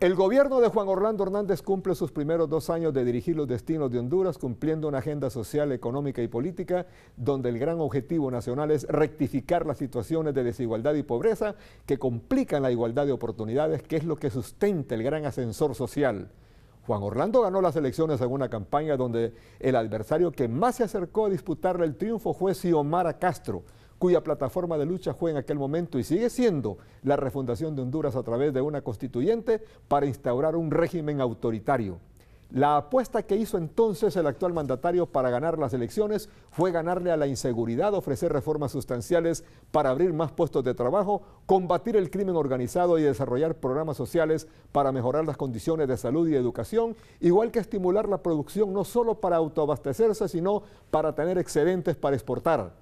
El gobierno de Juan Orlando Hernández cumple sus primeros dos años de dirigir los destinos de Honduras, cumpliendo una agenda social, económica y política, donde el gran objetivo nacional es rectificar las situaciones de desigualdad y pobreza que complican la igualdad de oportunidades, que es lo que sustenta el gran ascensor social. Juan Orlando ganó las elecciones en una campaña donde el adversario que más se acercó a disputarle el triunfo fue Xiomara Castro, cuya plataforma de lucha fue en aquel momento y sigue siendo la refundación de Honduras a través de una constituyente para instaurar un régimen autoritario. La apuesta que hizo entonces el actual mandatario para ganar las elecciones fue ganarle a la inseguridad, ofrecer reformas sustanciales para abrir más puestos de trabajo, combatir el crimen organizado y desarrollar programas sociales para mejorar las condiciones de salud y educación, igual que estimular la producción no solo para autoabastecerse, sino para tener excedentes para exportar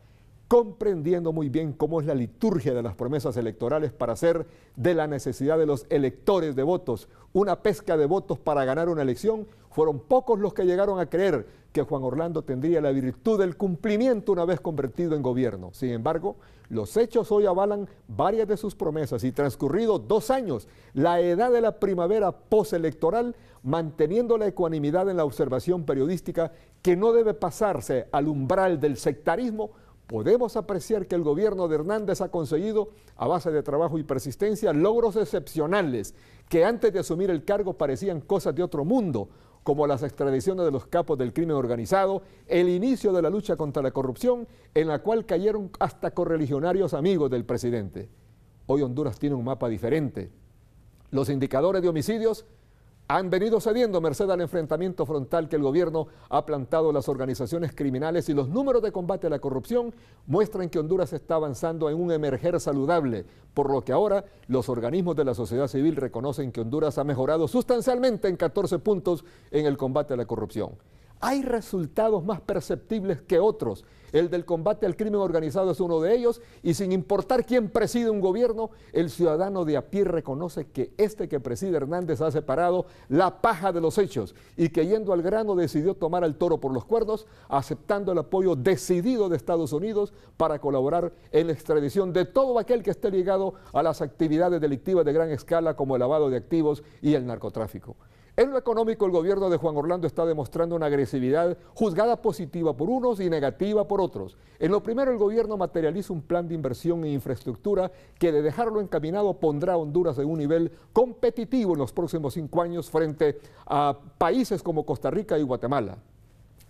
comprendiendo muy bien cómo es la liturgia de las promesas electorales para hacer de la necesidad de los electores de votos una pesca de votos para ganar una elección, fueron pocos los que llegaron a creer que Juan Orlando tendría la virtud del cumplimiento una vez convertido en gobierno. Sin embargo, los hechos hoy avalan varias de sus promesas y transcurrido dos años, la edad de la primavera postelectoral, manteniendo la ecuanimidad en la observación periodística que no debe pasarse al umbral del sectarismo, podemos apreciar que el gobierno de Hernández ha conseguido, a base de trabajo y persistencia, logros excepcionales que antes de asumir el cargo parecían cosas de otro mundo, como las extradiciones de los capos del crimen organizado, el inicio de la lucha contra la corrupción, en la cual cayeron hasta correligionarios amigos del presidente. Hoy Honduras tiene un mapa diferente. Los indicadores de homicidios han venido cediendo merced al enfrentamiento frontal que el gobierno ha plantado las organizaciones criminales y los números de combate a la corrupción muestran que Honduras está avanzando en un emerger saludable, por lo que ahora los organismos de la sociedad civil reconocen que Honduras ha mejorado sustancialmente en 14 puntos en el combate a la corrupción. Hay resultados más perceptibles que otros. El del combate al crimen organizado es uno de ellos y sin importar quién preside un gobierno, el ciudadano de a pie reconoce que este que preside Hernández ha separado la paja de los hechos y que yendo al grano decidió tomar al toro por los cuernos, aceptando el apoyo decidido de Estados Unidos para colaborar en la extradición de todo aquel que esté ligado a las actividades delictivas de gran escala como el lavado de activos y el narcotráfico. En lo económico, el gobierno de Juan Orlando está demostrando una agresividad juzgada positiva por unos y negativa por otros. En lo primero, el gobierno materializa un plan de inversión en infraestructura que de dejarlo encaminado pondrá a Honduras en un nivel competitivo en los próximos cinco años frente a países como Costa Rica y Guatemala.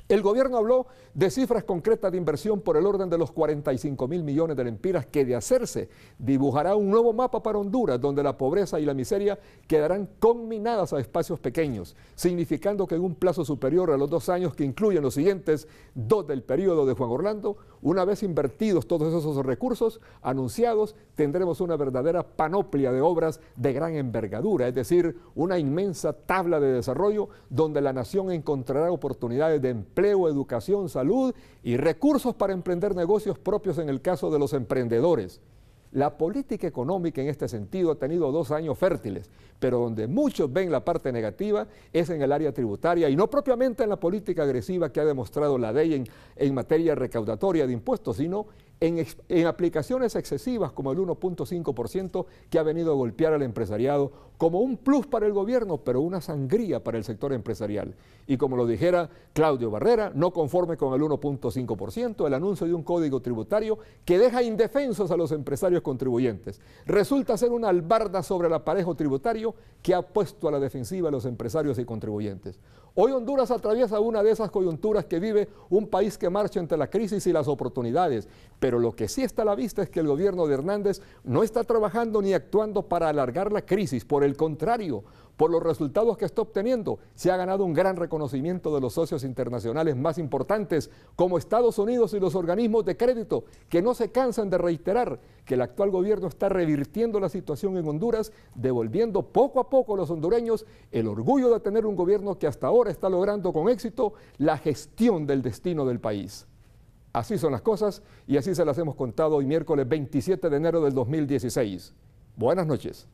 El gobierno habló de cifras concretas de inversión por el orden de los 45 mil millones de lempiras que de hacerse dibujará un nuevo mapa para Honduras donde la pobreza y la miseria quedarán conminadas a espacios pequeños, significando que en un plazo superior a los dos años que incluyen los siguientes dos del periodo de Juan Orlando, una vez invertidos todos esos recursos anunciados, tendremos una verdadera panoplia de obras de gran envergadura, es decir, una inmensa tabla de desarrollo donde la nación encontrará oportunidades de empleo empleo, educación, salud y recursos para emprender negocios propios en el caso de los emprendedores. La política económica en este sentido ha tenido dos años fértiles, pero donde muchos ven la parte negativa es en el área tributaria y no propiamente en la política agresiva que ha demostrado la ley en, materia recaudatoria de impuestos, sino en, aplicaciones excesivas como el 1.5% que ha venido a golpear al empresariado como un plus para el gobierno, pero una sangría para el sector empresarial. Y como lo dijera Claudio Barrera, no conforme con el 1.5%, el anuncio de un código tributario que deja indefensos a los empresarios contribuyentes. Resulta ser una albarda sobre el aparejo tributario que ha puesto a la defensiva a los empresarios y contribuyentes. Hoy Honduras atraviesa una de esas coyunturas que vive un país que marcha entre la crisis y las oportunidades. Pero lo que sí está a la vista es que el gobierno de Hernández no está trabajando ni actuando para alargar la crisis. Por el contrario, por los resultados que está obteniendo, se ha ganado un gran reconocimiento de los socios internacionales más importantes, como Estados Unidos y los organismos de crédito, que no se cansan de reiterar que el actual gobierno está revirtiendo la situación en Honduras, devolviendo poco a poco a los hondureños el orgullo de tener un gobierno que hasta ahora está logrando con éxito la gestión del destino del país. Así son las cosas y así se las hemos contado hoy miércoles 27 de enero del 2016. Buenas noches.